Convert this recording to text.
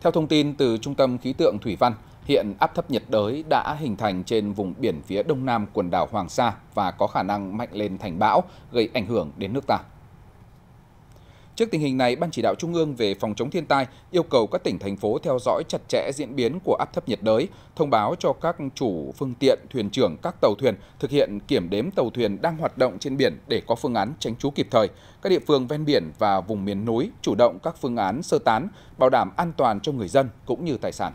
Theo thông tin từ Trung tâm Khí tượng Thủy văn, hiện áp thấp nhiệt đới đã hình thành trên vùng biển phía đông nam quần đảo Hoàng Sa và có khả năng mạnh lên thành bão, gây ảnh hưởng đến nước ta. Trước tình hình này, Ban chỉ đạo Trung ương về phòng chống thiên tai yêu cầu các tỉnh, thành phố theo dõi chặt chẽ diễn biến của áp thấp nhiệt đới, thông báo cho các chủ phương tiện, thuyền trưởng các tàu thuyền thực hiện kiểm đếm tàu thuyền đang hoạt động trên biển để có phương án tránh trú kịp thời. Các địa phương ven biển và vùng miền núi chủ động các phương án sơ tán, bảo đảm an toàn cho người dân cũng như tài sản.